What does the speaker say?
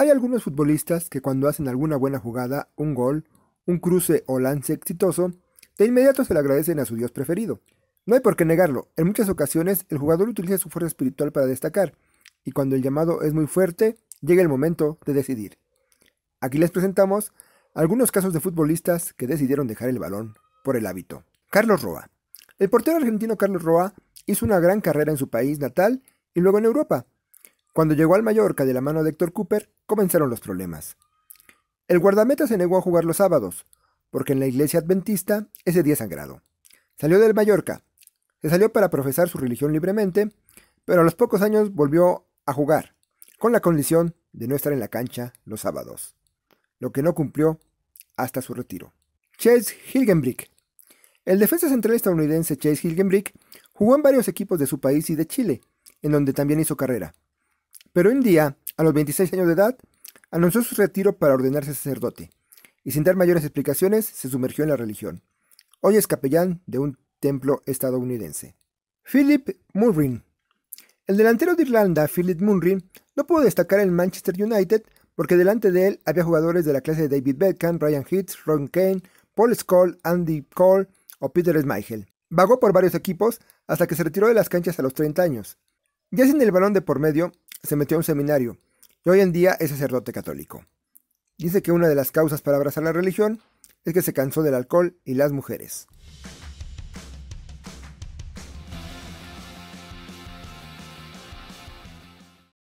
Hay algunos futbolistas que cuando hacen alguna buena jugada, un gol, un cruce o lance exitoso, de inmediato se le agradecen a su dios preferido. No hay por qué negarlo, en muchas ocasiones el jugador utiliza su fuerza espiritual para destacar, y cuando el llamado es muy fuerte, llega el momento de decidir. Aquí les presentamos algunos casos de futbolistas que decidieron dejar el balón por el hábito. Carlos Roa. El portero argentino Carlos Roa hizo una gran carrera en su país natal y luego en Europa. Cuando llegó al Mallorca de la mano de Héctor Cooper, comenzaron los problemas. El guardameta se negó a jugar los sábados, porque en la iglesia adventista ese día sagrado. Salió del Mallorca, se salió para profesar su religión libremente, pero a los pocos años volvió a jugar, con la condición de no estar en la cancha los sábados, lo que no cumplió hasta su retiro. Chase Hilgenbrick. El defensa central estadounidense Chase Hilgenbrick jugó en varios equipos de su país y de Chile, en donde también hizo carrera. Pero un día, a los 26 años de edad, anunció su retiro para ordenarse sacerdote, y sin dar mayores explicaciones se sumergió en la religión. Hoy es capellán de un templo estadounidense. Philip Murrin. El delantero de Irlanda, Philip Murrin, no pudo destacar en Manchester United porque delante de él había jugadores de la clase de David Beckham, Ryan Hitz, Ron Kane, Paul Scholl, Andy Cole o Peter Schmeichel. Vagó por varios equipos hasta que se retiró de las canchas a los 30 años. Ya sin el balón de por medio, se metió a un seminario y hoy en día es sacerdote católico. Dice que una de las causas para abrazar la religión es que se cansó del alcohol y las mujeres.